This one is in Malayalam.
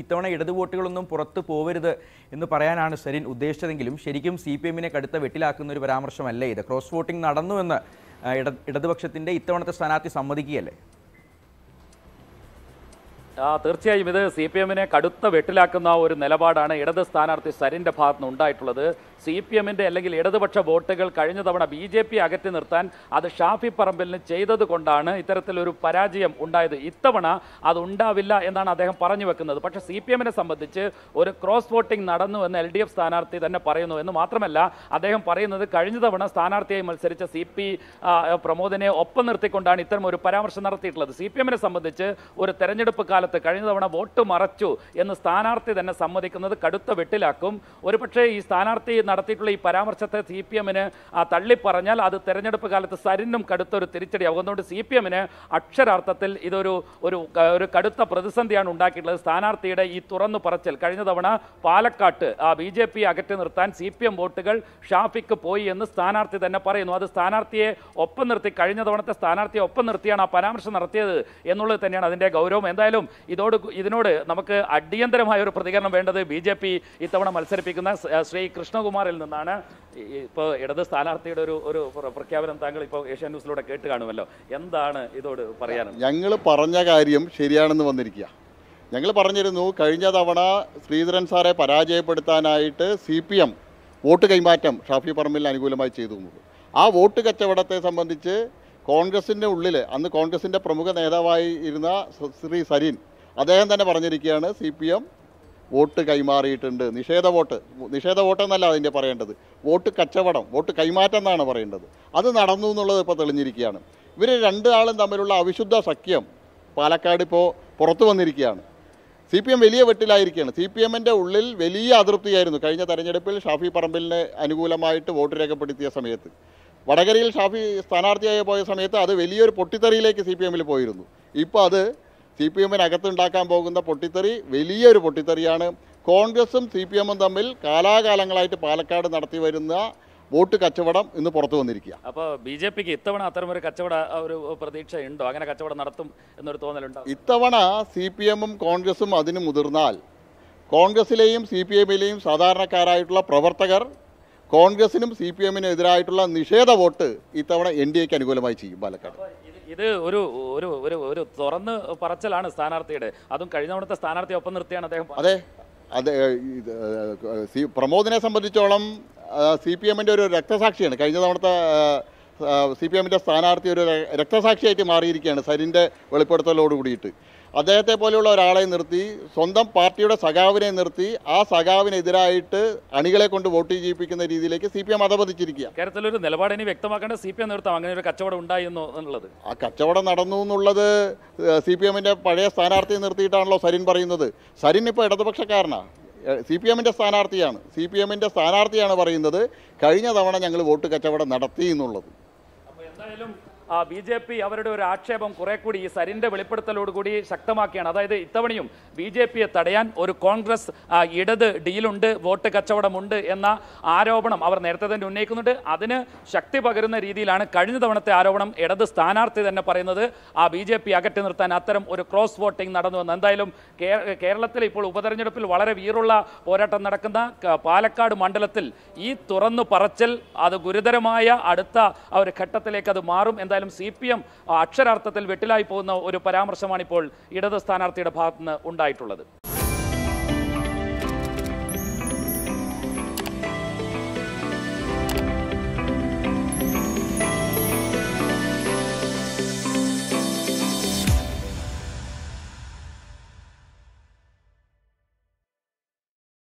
ഇത്തവണ ഇടതു വോട്ടുകളൊന്നും പുറത്തു പോവരുത് എന്ന് പറയാനാണ് സരിൻ ഉദ്ദേശിച്ചതെങ്കിലും ശരിക്കും സി പി എമ്മിനെ കടുത്ത വെട്ടിലാക്കുന്ന ഒരു പരാമർശമല്ലേ ഇത് ക്രോസ് വോട്ടിംഗ് നടന്നുവെന്ന് ഇട ഇടതുപക്ഷത്തിൻ്റെ ഇത്തവണത്തെ സ്ഥാനാർത്ഥി സമ്മതിക്കുകയല്ലേ തീർച്ചയായും ഇത് സി പി എമ്മിനെ കടുത്ത വെട്ടിലാക്കുന്ന ഒരു നിലപാടാണ് ഇടത് സ്ഥാനാർത്ഥി സരിൻ്റെ ഭാഗത്ത് നിന്ന് ഉണ്ടായിട്ടുള്ളത് സി പി എമ്മിൻ്റെ അല്ലെങ്കിൽ ഇടതുപക്ഷ വോട്ടുകൾ കഴിഞ്ഞ തവണ ബി ജെ പി അകറ്റി നിർത്താൻ അത് ഷാഫി പറമ്പലിന് ചെയ്തതുകൊണ്ടാണ് ഇത്തരത്തിലൊരു പരാജയം ഉണ്ടായത് ഇത്തവണ അത് ഉണ്ടാവില്ല എന്നാണ് അദ്ദേഹം പറഞ്ഞു വെക്കുന്നത് പക്ഷേ സി പി എമ്മിനെ സംബന്ധിച്ച് ഒരു ക്രോസ് വോട്ടിംഗ് നടന്നു എന്ന് എൽ ഡി എഫ് സ്ഥാനാർത്ഥി തന്നെ പറയുന്നു എന്ന് മാത്രമല്ല അദ്ദേഹം പറയുന്നത് കഴിഞ്ഞ തവണ സ്ഥാനാർത്ഥിയായി മത്സരിച്ച സി പി പ്രമോദിനെ ഒപ്പം നിർത്തിക്കൊണ്ടാണ് ഇത്തരം ഒരു പരാമർശം നടത്തിയിട്ടുള്ളത് സി പി എമ്മിനെ സംബന്ധിച്ച് ഒരു തെരഞ്ഞെടുപ്പ് കാലം കാലത്ത് കഴിഞ്ഞ തവണ വോട്ട് മറച്ചു എന്ന് സ്ഥാനാർത്ഥി തന്നെ സമ്മതിക്കുന്നത് കടുത്ത വെട്ടിലാക്കും ഒരുപക്ഷേ ഈ സ്ഥാനാർത്ഥി നടത്തിയിട്ടുള്ള ഈ പരാമർശത്തെ സി പി എമ്മിന് തള്ളിപ്പറഞ്ഞാൽ അത് തെരഞ്ഞെടുപ്പ് കാലത്ത് സരിനും കടുത്തൊരു തിരിച്ചടിയാകും അതുകൊണ്ട് സി പി എമ്മിന് അക്ഷരാർത്ഥത്തിൽ ഇതൊരു ഒരു ഒരു കടുത്ത പ്രതിസന്ധിയാണ് ഉണ്ടാക്കിയിട്ടുള്ളത് സ്ഥാനാർത്ഥിയുടെ ഈ തുറന്നു പറച്ചൽ കഴിഞ്ഞ തവണ പാലക്കാട്ട് ആ ബി ജെ പി അകറ്റി നിർത്താൻ സി പി എം വോട്ടുകൾ ഷാഫിക്ക് പോയി എന്ന് സ്ഥാനാർത്ഥി തന്നെ പറയുന്നു അത് സ്ഥാനാർത്ഥിയെ ഒപ്പം നിർത്തി കഴിഞ്ഞ തവണത്തെ സ്ഥാനാർത്ഥിയെ ഒപ്പം നിർത്തിയാണ് ആ പരാമർശം നടത്തിയത് എന്നുള്ളത് തന്നെയാണ് അതിൻ്റെ ഗൗരവം എന്തായാലും ഇതോട് ഇതിനോട് നമുക്ക് അടിയന്തരമായ ഒരു പ്രതികരണം വേണ്ടത് ബി ജെ പി ഇത്തവണ മത്സരിപ്പിക്കുന്ന ശ്രീ കൃഷ്ണകുമാറിൽ നിന്നാണ് ഇപ്പോൾ ഇടത് സ്ഥാനാർത്ഥിയുടെ ഒരു ഒരു പ്രഖ്യാപനം താങ്കൾ ഇപ്പോൾ ഏഷ്യാ ന്യൂസിലൂടെ കേട്ട് കാണുമല്ലോ എന്താണ് ഇതോട് പറയാൻ ഞങ്ങൾ പറഞ്ഞ കാര്യം ശരിയാണെന്ന് വന്നിരിക്കുക ഞങ്ങൾ പറഞ്ഞിരുന്നു കഴിഞ്ഞ തവണ ശ്രീധരൻ സാറെ പരാജയപ്പെടുത്താനായിട്ട് സി പി എം വോട്ട് കൈമാറ്റം ഷാഫി പറമ്പിൽ അനുകൂലമായി ചെയ്തു ആ വോട്ട് കച്ചവടത്തെ സംബന്ധിച്ച് കോൺഗ്രസിൻ്റെ ഉള്ളിൽ അന്ന് കോൺഗ്രസിൻ്റെ പ്രമുഖ നേതാവായി ഇരുന്ന ശ്രീ സരീൻ അദ്ദേഹം തന്നെ പറഞ്ഞിരിക്കുകയാണ് സി പി എം വോട്ട് കൈമാറിയിട്ടുണ്ട് നിഷേധ വോട്ട് നിഷേധ വോട്ട് എന്നല്ല അതിൻ്റെ പറയേണ്ടത് വോട്ട് കച്ചവടം വോട്ട് കൈമാറ്റം എന്നാണ് പറയേണ്ടത് അത് നടന്നു എന്നുള്ളത് ഇപ്പോൾ തെളിഞ്ഞിരിക്കുകയാണ് ഇവർ രണ്ടാളും തമ്മിലുള്ള അവിശുദ്ധ സഖ്യം പാലക്കാട് ഇപ്പോൾ പുറത്തു വന്നിരിക്കുകയാണ് സി പി എം വലിയ വെട്ടിലായിരിക്കുകയാണ് സി പി എമ്മിൻ്റെ ഉള്ളിൽ വലിയ അതൃപ്തിയായിരുന്നു കഴിഞ്ഞ തെരഞ്ഞെടുപ്പിൽ ഷാഫി പറമ്പിലിന് അനുകൂലമായിട്ട് വോട്ട് രേഖപ്പെടുത്തിയ സമയത്ത് വടകരയിൽ ഷാഫി സ്ഥാനാർത്ഥിയായി പോയ സമയത്ത് അത് വലിയൊരു പൊട്ടിത്തെറിയിലേക്ക് സി പി എമ്മിൽ പോയിരുന്നു ഇപ്പോൾ അത് സി പി എമ്മിനകത്തുണ്ടാക്കാൻ പോകുന്ന പൊട്ടിത്തെറി വലിയൊരു പൊട്ടിത്തെറിയാണ് കോൺഗ്രസും സി പി എമ്മും തമ്മിൽ കാലാകാലങ്ങളായിട്ട് പാലക്കാട് നടത്തി വരുന്ന വോട്ട് കച്ചവടം ഇന്ന് പുറത്തു വന്നിരിക്കുക അപ്പോൾ ബി ജെ പിക്ക് ഇത്തവണ അത്തരമൊരു കച്ചവട ഒരു പ്രതീക്ഷ ഉണ്ടോ അങ്ങനെ കച്ചവടം നടത്തും എന്നൊരു തോന്നലുണ്ടോ ഇത്തവണ സി പി എമ്മും കോൺഗ്രസും അതിന് മുതിർന്നാൽ കോൺഗ്രസിലെയും സി പി എമ്മിലെയും സാധാരണക്കാരായിട്ടുള്ള പ്രവർത്തകർ കോൺഗ്രസിനും സി പി എമ്മിനും എതിരായിട്ടുള്ള നിഷേധ വോട്ട് ഇത്തവണ എൻ ഡി എക്ക് അനുകൂലമായി ചെയ്യും പാലക്കാട് ഇത് ഒരു ഒരു ഒരു ഒരു തുറന്ന് പറച്ചിലാണ് സ്ഥാനാർത്ഥിയുടെ അതും കഴിഞ്ഞ തവണത്തെ സ്ഥാനാർത്ഥി ഒപ്പം നിർത്തിയാണ് അദ്ദേഹം അതെ അതെ സി പ്രമോദിനെ സംബന്ധിച്ചോളം സി പി എമ്മിൻ്റെ ഒരു രക്തസാക്ഷിയാണ് കഴിഞ്ഞ തവണത്തെ സി പി എമ്മിൻ്റെ സ്ഥാനാർത്ഥി ഒരു രക്തസാക്ഷിയായിട്ട് മാറിയിരിക്കുകയാണ് സരിൻ്റെ വെളിപ്പെടുത്തലോട് കൂടിയിട്ട് അദ്ദേഹത്തെ പോലെയുള്ള ഒരാളെ നിർത്തി സ്വന്തം പാർട്ടിയുടെ സഖാവിനെ നിർത്തി ആ സഖാവിനെതിരായിട്ട് അണികളെ കൊണ്ട് വോട്ട് ചെയ്യിപ്പിക്കുന്ന രീതിയിലേക്ക് സി പി എം അധപതിച്ചിരിക്കുക കേരളത്തിലൊരു നിലപാട് ഇനി വ്യക്തമാക്കേണ്ട സി പി എം നിർത്താം അങ്ങനെ ഒരു കച്ചവടം ഉണ്ടായി എന്നുള്ളത് ആ കച്ചവടം നടന്നു എന്നുള്ളത് സി പി എമ്മിൻ്റെ പഴയ സ്ഥാനാർത്ഥിയെ നിർത്തിയിട്ടാണല്ലോ സരിൻ പറയുന്നത് സരിൻ ഇപ്പോൾ ഇടതുപക്ഷക്കാരനാണ് സി പി എമ്മിൻ്റെ സ്ഥാനാർത്ഥിയാണ് സി പി എമ്മിൻ്റെ സ്ഥാനാർത്ഥിയാണ് പറയുന്നത് കഴിഞ്ഞ തവണ ഞങ്ങൾ വോട്ട് കച്ചവടം നടത്തി എന്നുള്ളത് എന്തായാലും ബി ജെ പി അവരുടെ ഒരു ആക്ഷേപം കുറെ കൂടി ഈ സരിൻ്റെ വെളിപ്പെടുത്തലോടുകൂടി ശക്തമാക്കിയാണ് അതായത് ഇത്തവണയും ബി ജെ പിയെ തടയാൻ ഒരു കോൺഗ്രസ് ഇടത് ഡീലുണ്ട് വോട്ട് കച്ചവടമുണ്ട് എന്ന ആരോപണം അവർ നേരത്തെ തന്നെ ഉന്നയിക്കുന്നുണ്ട് അതിന് ശക്തി പകരുന്ന രീതിയിലാണ് കഴിഞ്ഞ തവണത്തെ ആരോപണം ഇടത് സ്ഥാനാർത്ഥി തന്നെ പറയുന്നത് ആ ബി ജെ പി അകറ്റി നിർത്താൻ അത്തരം ഒരു ക്രോസ് വോട്ടിംഗ് നടന്നു വന്നു എന്തായാലും കേരളത്തിൽ ഇപ്പോൾ ഉപതെരഞ്ഞെടുപ്പിൽ വളരെ വീറുള്ള പോരാട്ടം നടക്കുന്ന പാലക്കാട് മണ്ഡലത്തിൽ ഈ തുറന്നു പറച്ചൽ അത് ഗുരുതരമായ അടുത്ത ഒരു ഘട്ടത്തിലേക്ക് അത് മാറും എന്താ എന്തായാലും സി പി എം അക്ഷരാർത്ഥത്തിൽ വെട്ടിലായി പോകുന്ന ഒരു പരാമർശമാണിപ്പോൾ ഇടത് സ്ഥാനാർത്ഥിയുടെ ഭാഗത്തുനിന്ന് ഉണ്ടായിട്ടുള്ളത്